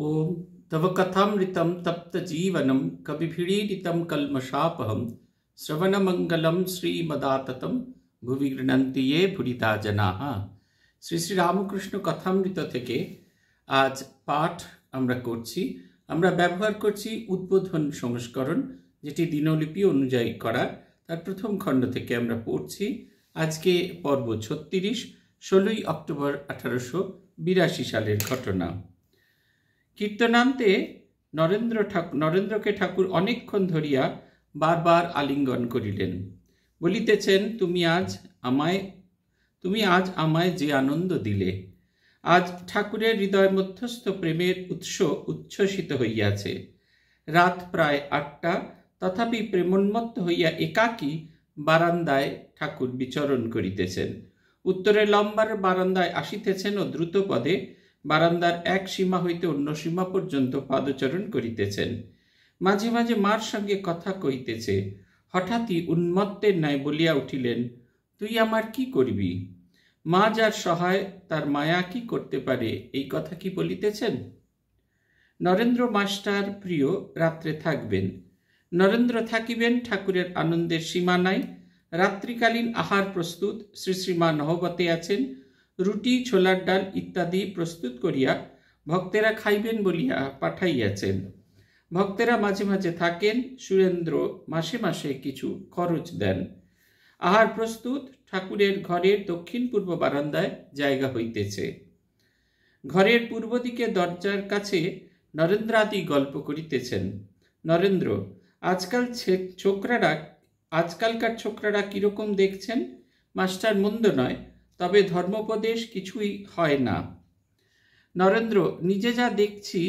ॐ तव कथामृतं तप्तजीवनं कविभिडीडितं कल्मषापहं श्रवणमङ्गलं श्रीमदाततं ভুবি গৃণান্তি এ ভুরিতা জানাহা শ্রী শ্রী রামকৃষ্ণ কথামৃত থেকে আজ পাঠ আমরা করছি আমরা ব্যবহার করছি উদ্বোধন সংস্করণ যেটি দিনলিপি অনুযায়ী করা তার প্রথম খণ্ড থেকে আমরা পড়ছি আজকে পর্ব ছত্রিশ ষোলোই অক্টোবর আঠারোশো বিরাশি সালের ঘটনা কীর্তনান্তে নরেন্দ্র ঠাকুর নরেন্দ্রকে ঠাকুর অনেকক্ষণ ধরিয়া বারবার আলিঙ্গন করিলেন বলিতেছেন তুমি আজ আমায় তুমি আজ আমায় যে আনন্দ দিলে আজ ঠাকুরের হৃদয় মধ্যস্থ প্রেমের উৎস উচ্ছ্বসিত হইয়াছে রাত প্রায় আটটা তথাপি প্রেমোন্মত্ত হইয়া একাকী বারান্দায় ঠাকুর বিচরণ করিতেছেন উত্তরে লম্বার বারান্দায় আসিতেছেন ও দ্রুত পদে বারান্দার এক সীমা হইতে অন্য সীমা পর্যন্ত পাদচরণ করিতেছেন মাঝে মাঝে মার সঙ্গে কথা কইতেছে হঠাৎই উন্মত্তের ন্যায় বলিয়া উঠিলেন তুই আমার কি করবি মা যার সহায় তার মায়া কি করতে পারে এই কথা কি বলিতেছেন নরেন্দ্র মাস্টার প্রিয় রাত্রে থাকবেন নরেন্দ্র থাকিবেন ঠাকুরের আনন্দের সীমা নাই রাত্রিকালীন আহার প্রস্তুত শ্রী শ্রীমা নহবতে আছেন রুটি ছোলার ডাল ইত্যাদি প্রস্তুত করিয়া ভক্তেরা খাইবেন বলিয়া পাঠাইয়াছেন ভক্তেরা মাঝে মাঝে থাকেন সুরেন্দ্র মাসে মাসে কিছু খরচ দেন আহার প্রস্তুত ঠাকুরের ঘরের দক্ষিণ পূর্ব বারান্দায় জায়গা হইতেছে ঘরের পূর্ব দিকে দরজার কাছে নরেন্দ্রাদি গল্প করিতেছেন নরেন্দ্র আজকাল ছোকরারা আজকালকার ছোকরারা কীরকম দেখছেন মাস্টার মন্দ নয় তবে ধর্মোপদেশ কিছুই হয় না নরেন্দ্র নিজে যা দেখছি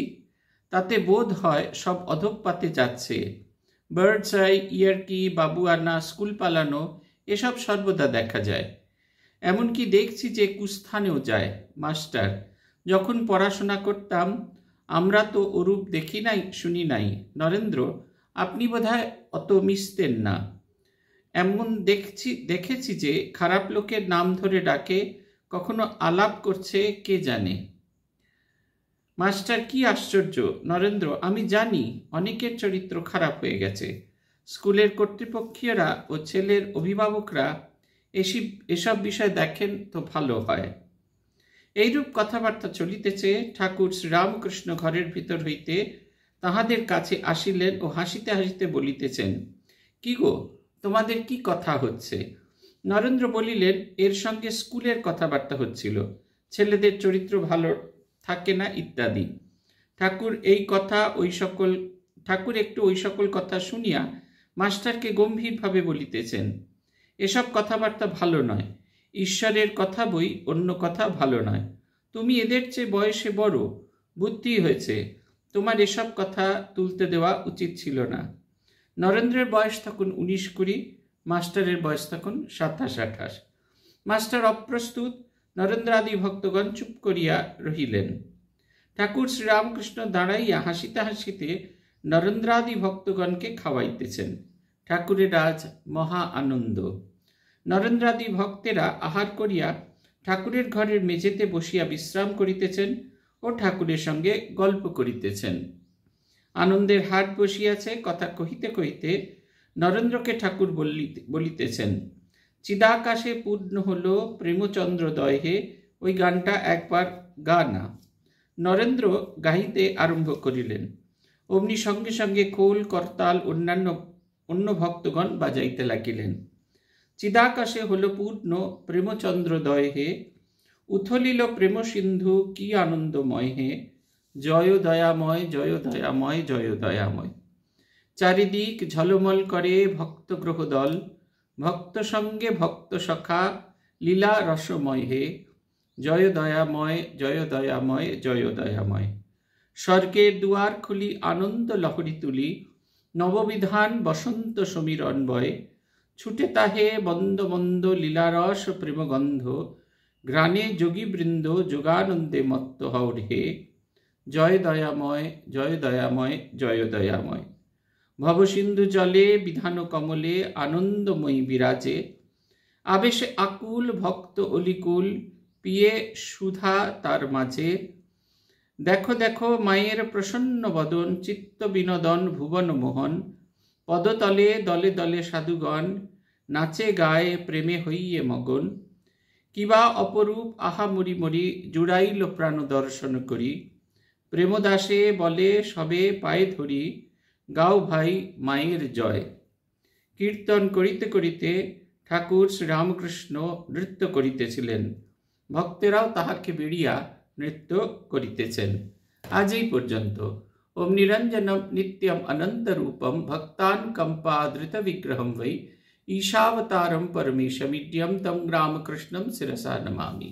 তাতে বোধ হয় সব অধপাতে যাচ্ছে বার্ডস আই ইয়ারকি বাবু আনা স্কুল পালানো এসব সর্বদা দেখা যায় এমনকি দেখছি যে কুস্থানেও যায় মাস্টার যখন পড়াশোনা করতাম আমরা তো ওরূপ দেখি নাই শুনি নাই নরেন্দ্র আপনি বোধহয় অত মিশতেন না এমন দেখছি দেখেছি যে খারাপ লোকের নাম ধরে ডাকে কখনো আলাপ করছে কে জানে মাস্টার কি আশ্চর্য নরেন্দ্র আমি জানি অনেকের চরিত্র খারাপ হয়ে গেছে স্কুলের কর্তৃপক্ষীয়রা ও ছেলের অভিভাবকরা এসি এসব বিষয় দেখেন তো ভালো হয় এইরূপ কথাবার্তা চলিতেছে ঠাকুর শ্রীরামকৃষ্ণ ঘরের ভিতর হইতে তাহাদের কাছে আসিলেন ও হাসিতে হাসিতে বলিতেছেন কি গো তোমাদের কি কথা হচ্ছে নরেন্দ্র বলিলেন এর সঙ্গে স্কুলের কথাবার্তা হচ্ছিল ছেলেদের চরিত্র ভালো থাকে না ইত্যাদি ঠাকুর এই কথা ওই সকল ঠাকুর একটু ওই সকল কথা শুনিয়া মাস্টারকে গম্ভীরভাবে বলিতেছেন এসব কথাবার্তা ভালো নয় ঈশ্বরের কথা বই অন্য কথা ভালো নয় তুমি এদের চেয়ে বয়সে বড় বুদ্ধি হয়েছে তোমার এসব কথা তুলতে দেওয়া উচিত ছিল না নরেন্দ্রের বয়স তখন উনিশ কুড়ি মাস্টারের বয়স তখন সাতাশ আঠাশ মাস্টার অপ্রস্তুত নরেন্দ্রাদি ভক্তগণ চুপ করিয়া রহিলেন ঠাকুর শ্রীরামকৃষ্ণ দাঁড়াইয়া হাসিতে হাসিতে নরেন্দ্রাদি ভক্তগণকে খাওয়াইতেছেন ঠাকুরের আজ মহা আনন্দ নরেন্দ্রাদি ভক্তেরা আহার করিয়া ঠাকুরের ঘরের মেঝেতে বসিয়া বিশ্রাম করিতেছেন ও ঠাকুরের সঙ্গে গল্প করিতেছেন আনন্দের হাট বসিয়াছে কথা কহিতে কহিতে নরেন্দ্রকে ঠাকুর বলিতেছেন চিদাকাশে পূর্ণ হল প্রেমচন্দ্র দয়হে ওই গানটা একবার গা না নরেন্দ্র গাহিতে আরম্ভ করিলেন অমনি সঙ্গে সঙ্গে খোল করতাল অন্যান্য অন্য ভক্তগণ বাজাইতে লাগিলেন চিদাকাশে হল পূর্ণ প্রেমচন্দ্র দয়হে উথলিল প্রেমসিন্ধু কি আনন্দময় হে জয় দয়াময় জয় দয়াময় জয় দয়াময় চারিদিক ঝলমল করে ভক্ত গ্রহদল ভক্ত সঙ্গে ভক্ত সখা লীলা রসময় হে জয় দয়াময় জয় দয়াময় জয় দয়াময় স্বর্গের দুয়ার খুলি আনন্দ লহরী তুলি নববিধান বসন্ত সমীর অন্বয় ছুটে তাহে বন্দ বন্দ লীলারস প্রেমগন্ধ গ্রানে যোগীবৃন্দ যোগানন্দে মত্ত হও হে জয় দয়াময় জয় দয়াময় জয় দয়াময় ভবসিন্ধু জলে বিধান কমলে আনন্দময়ী বিরাজে আবেশে আকুল ভক্ত অলিকুল পিয়ে সুধা তার মাঝে দেখো দেখো মায়ের প্রসন্ন বদন চিত্ত বিনোদন ভুবন মোহন পদতলে দলে দলে সাধুগণ নাচে গায়ে প্রেমে হইয়ে মগন কিবা অপরূপ আহা মরি মরি জুড়াইল প্রাণ দর্শন করি প্রেমদাসে বলে সবে পায়ে ধরি গাও ভাই মায়ের জয় কীর্তন করিতে করিতে ঠাকুর শ্রীরামকৃষ্ণ নৃত্য করিতেছিলেন ভক্তেরাও তাহাকে বেড়িয়া নৃত্য করিতেছেন আজ এই পর্যন্ত ওম নিরঞ্জনম নিত্যম অনন্তরূপম ভক্তান কম্পাদৃত বিগ্রহম বৈ ঈশাবতারম परमेशमिड्यं তম রামকৃষ্ণম শিরসা নমামি